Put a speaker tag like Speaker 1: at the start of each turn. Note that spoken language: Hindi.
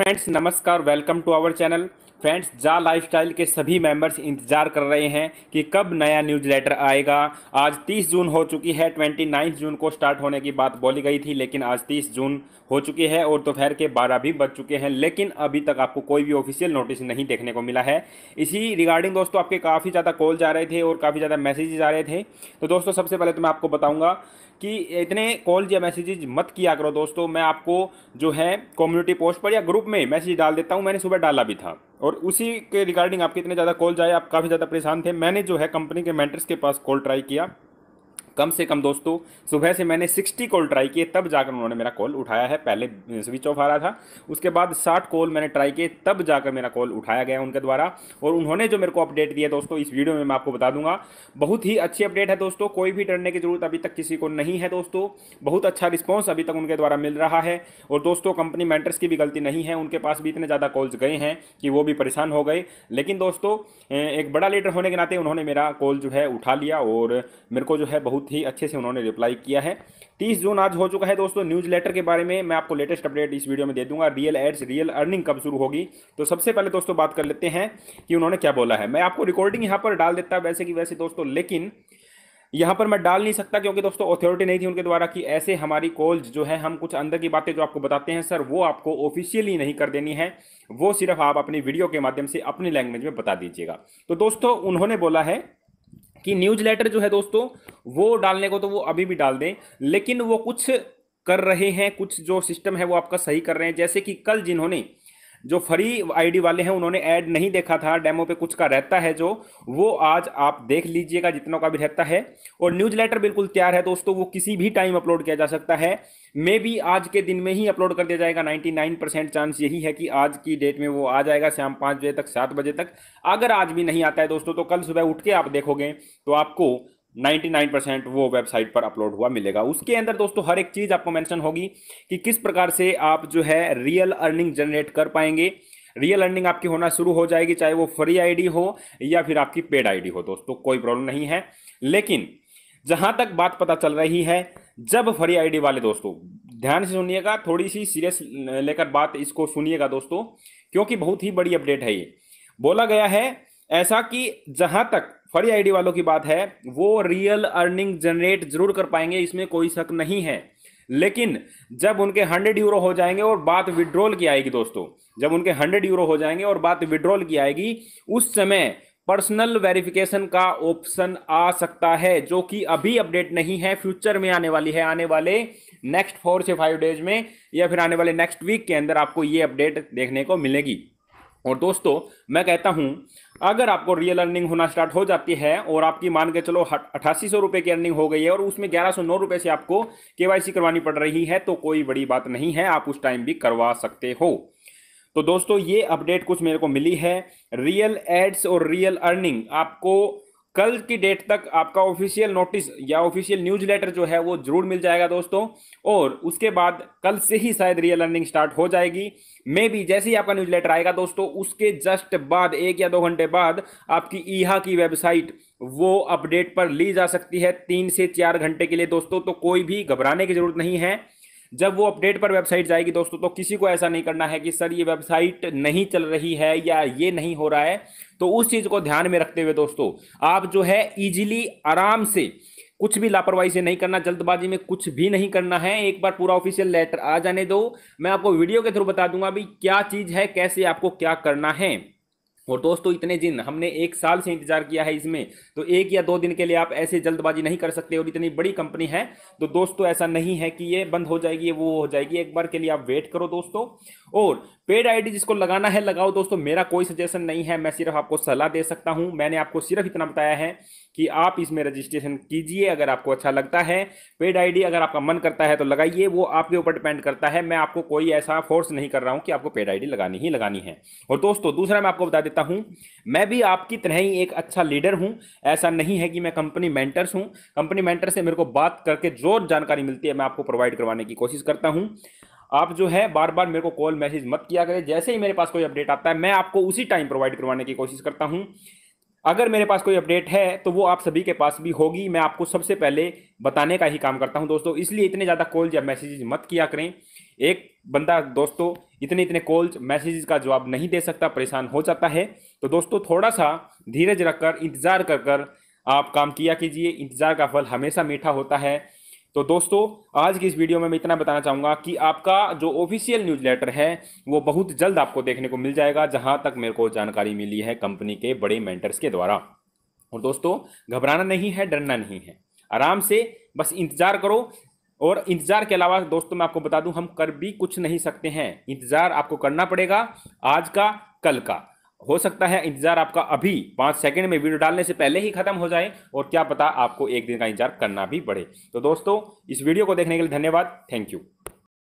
Speaker 1: फ्रेंड्स नमस्कार welcome to our channel friends जा लाइफस्टाइल के सभी मेंबर्स इंतजार कर रहे हैं कि कब नया न्यूज लेटर आएगा आज 30 जून हो चुकी है 29 जून को स्टार्ट होने की बात बोली गई थी लेकिन आज 30 जून हो चुकी है और दोपहर के 12 भी बज चुके हैं लेकिन अभी तक आपको कोई भी ऑफिशियल नोटिस नहीं देखने को मिला है इसी रिगार्डिंग दोस्तों आपके काफ़ी ज़्यादा कॉल जा रहे थे और काफ़ी ज़्यादा मैसेज आ रहे थे तो दोस्तों सबसे पहले तो मैं आपको बताऊँगा कि इतने कॉल या मैसेजेज मत किया करो दोस्तों मैं आपको जो है कम्युनिटी पोस्ट पर या ग्रुप में मैसेज डाल देता हूँ मैंने सुबह डाला भी था और उसी के रिगार्डिंग आपके इतने ज़्यादा कॉल आए आप काफ़ी ज़्यादा परेशान थे मैंने जो है कंपनी के मैंटर्स के पास कॉल ट्राई किया कम से कम दोस्तों सुबह से मैंने 60 कॉल ट्राई किए तब जाकर उन्होंने मेरा कॉल उठाया है पहले स्विच ऑफ आ रहा था उसके बाद 60 कॉल मैंने ट्राई किए तब जाकर मेरा कॉल उठाया गया उनके द्वारा और उन्होंने जो मेरे को अपडेट दिया दोस्तों इस वीडियो में मैं आपको बता दूंगा बहुत ही अच्छी अपडेट है दोस्तों कोई भी डरने की जरूरत अभी तक किसी को नहीं है दोस्तों बहुत अच्छा रिस्पॉन्स अभी तक उनके द्वारा मिल रहा है और दोस्तों कंपनी मैंटर्स की भी गलती नहीं है उनके पास भी इतने ज़्यादा कॉल्स गए हैं कि वो भी परेशान हो गए लेकिन दोस्तों एक बड़ा लीडर होने के नाते उन्होंने मेरा कॉल जो है उठा लिया और मेरे को जो है बहुत ही अच्छे से उन्होंने रिप्लाई किया है तीस जून आज हो चुका है दोस्तों न्यूज लेटर के बारे में मैं आपको लेटेस्ट अपडेट इस वीडियो में दे दूंगा रियल एड्स रियल अर्निंग कब शुरू होगी तो सबसे पहले दोस्तों बात कर लेते हैं कि उन्होंने क्या बोला है मैं आपको रिकॉर्डिंग यहाँ पर डाल देता वैसे कि वैसे दोस्तों लेकिन यहाँ पर मैं डाल नहीं सकता क्योंकि दोस्तों अथॉरिटी नहीं थी उनके द्वारा कि ऐसे हमारी कॉल्स जो है हम कुछ अंदर की बातें जो आपको बताते हैं सर वो आपको ऑफिशियली नहीं कर देनी है वो सिर्फ आप अपनी वीडियो के माध्यम से अपनी लैंग्वेज में बता दीजिएगा तो दोस्तों उन्होंने बोला है कि न्यूज लेटर जो है दोस्तों वो डालने को तो वो अभी भी डाल दें लेकिन वो कुछ कर रहे हैं कुछ जो सिस्टम है वो आपका सही कर रहे हैं जैसे कि कल जिन्होंने जो फ्री आईडी वाले हैं उन्होंने ऐड नहीं देखा था डेमो पे कुछ का रहता है जो वो आज आप देख लीजिएगा जितनों का भी रहता है और न्यूज लेटर बिल्कुल तैयार है दोस्तों वो किसी भी टाइम अपलोड किया जा सकता है मे भी आज के दिन में ही अपलोड कर दिया जाएगा 99 परसेंट चांस यही है कि आज की डेट में वो आ जाएगा शाम पाँच बजे तक सात बजे तक अगर आज भी नहीं आता है दोस्तों तो कल सुबह उठ के आप देखोगे तो आपको 99 परसेंट वो वेबसाइट पर अपलोड हुआ मिलेगा उसके अंदर दोस्तों हर एक चीज़ आपको मैंशन होगी कि किस प्रकार से आप जो है रियल अर्निंग जनरेट कर पाएंगे रियल अर्निंग आपकी होना शुरू हो जाएगी चाहे वो फ्री आईडी हो या फिर आपकी पेड आईडी हो दोस्तों कोई प्रॉब्लम नहीं है लेकिन जहां तक बात पता चल रही है जब फ्री आईडी वाले दोस्तों ध्यान से सुनिएगा थोड़ी सी सीरियस लेकर बात इसको सुनिएगा दोस्तों क्योंकि बहुत ही बड़ी अपडेट है ये बोला गया है ऐसा कि जहां तक फ्री आईडी वालों की बात है वो रियल अर्निंग जनरेट जरूर कर पाएंगे इसमें कोई शक नहीं है लेकिन जब उनके हंड्रेड यूरो हो जाएंगे और बात विड्रॉल की आएगी दोस्तों जब उनके हंड्रेड यूरो हो जाएंगे और बात विड्रॉल की आएगी उस समय पर्सनल वेरिफिकेशन का ऑप्शन आ सकता है जो कि अभी अपडेट नहीं है फ्यूचर में आने वाली है आने वाले नेक्स्ट फोर से फाइव डेज में या फिर आने वाले नेक्स्ट वीक के अंदर आपको ये अपडेट देखने को मिलेगी और दोस्तों मैं कहता हूं अगर आपको रियल अर्निंग होना स्टार्ट हो जाती है और आपकी मान के चलो अठासी सौ रुपये की अर्निंग हो गई है और उसमें ग्यारह सौ नौ रुपये से आपको केवाईसी करवानी पड़ रही है तो कोई बड़ी बात नहीं है आप उस टाइम भी करवा सकते हो तो दोस्तों ये अपडेट कुछ मेरे को मिली है रियल एड्स और रियल अर्निंग आपको कल की डेट तक आपका ऑफिशियल नोटिस या ऑफिशियल न्यूज लेटर जो है वो जरूर मिल जाएगा दोस्तों और उसके बाद कल से ही शायद रियल अर्निंग स्टार्ट हो जाएगी मे भी जैसे ही आपका न्यूज लेटर आएगा दोस्तों उसके जस्ट बाद एक या दो घंटे बाद आपकी ईहा की वेबसाइट वो अपडेट पर ली जा सकती है तीन से चार घंटे के लिए दोस्तों तो कोई भी घबराने की जरूरत नहीं है जब वो अपडेट पर वेबसाइट जाएगी दोस्तों तो किसी को ऐसा नहीं करना है कि सर ये वेबसाइट नहीं चल रही है या ये नहीं हो रहा है तो उस चीज़ को ध्यान में रखते हुए दोस्तों आप जो है इजीली आराम से कुछ भी लापरवाही से नहीं करना जल्दबाजी में कुछ भी नहीं करना है एक बार पूरा ऑफिशियल लेटर आ जाने दो मैं आपको वीडियो के थ्रू बता दूंगा भाई क्या चीज़ है कैसे आपको क्या करना है और दोस्तों इतने दिन हमने एक साल से इंतजार किया है इसमें तो एक या दो दिन के लिए आप ऐसे जल्दबाजी नहीं कर सकते और इतनी बड़ी कंपनी है तो दोस्तों ऐसा नहीं है कि ये बंद हो जाएगी वो हो जाएगी एक बार के लिए आप वेट करो दोस्तों और पेड आईडी जिसको लगाना है लगाओ दोस्तों मेरा कोई सजेशन नहीं है मैं सिर्फ आपको सलाह दे सकता हूं मैंने आपको सिर्फ इतना बताया है कि आप इसमें रजिस्ट्रेशन कीजिए अगर आपको अच्छा लगता है पेड आईडी अगर आपका मन करता है तो लगाइए वो आपके ऊपर डिपेंड करता है मैं आपको कोई ऐसा फोर्स नहीं कर रहा हूं कि आपको पेड आईडी लगानी ही लगानी है और दोस्तों दूसरा मैं आपको बता देता सकता हूं मैं भी आपकी तरह ही एक अच्छा लीडर हूं ऐसा नहीं है कि मैं कंपनी मेंटर्स हूं कंपनी मेंटर से मेरे को बात करके जो जानकारी मिलती है मैं आपको प्रोवाइड करवाने की कोशिश करता हूँ आप जो है बार बार मेरे को कॉल मैसेज मत किया करें जैसे ही मेरे पास कोई अपडेट आता है मैं आपको उसी टाइम प्रोवाइड करवाने की कोशिश करता हूँ अगर मेरे पास कोई अपडेट है तो वो आप सभी के पास भी होगी मैं आपको सबसे पहले बताने का ही काम करता हूं दोस्तों इसलिए इतने ज़्यादा कॉल या मैसेजेज मत किया करें एक बंदा दोस्तों इतने इतने कॉल्स मैसेजेस का जवाब नहीं दे सकता परेशान हो जाता है तो दोस्तों थोड़ा सा धीरज रखकर इंतज़ार कर कर आप काम किया कीजिए इंतज़ार का फल हमेशा मीठा होता है तो दोस्तों आज की इस वीडियो में मैं इतना बताना चाहूँगा कि आपका जो ऑफिशियल न्यूज लेटर है वो बहुत जल्द आपको देखने को मिल जाएगा जहाँ तक मेरे को जानकारी मिली है कंपनी के बड़े मेंटर्स के द्वारा और दोस्तों घबराना नहीं है डरना नहीं है आराम से बस इंतज़ार करो और इंतज़ार के अलावा दोस्तों मैं आपको बता दूं हम कर भी कुछ नहीं सकते हैं इंतज़ार आपको करना पड़ेगा आज का कल का हो सकता है इंतज़ार आपका अभी पाँच सेकंड में वीडियो डालने से पहले ही खत्म हो जाए और क्या पता आपको एक दिन का इंतज़ार करना भी पड़े तो दोस्तों इस वीडियो को देखने के लिए धन्यवाद थैंक यू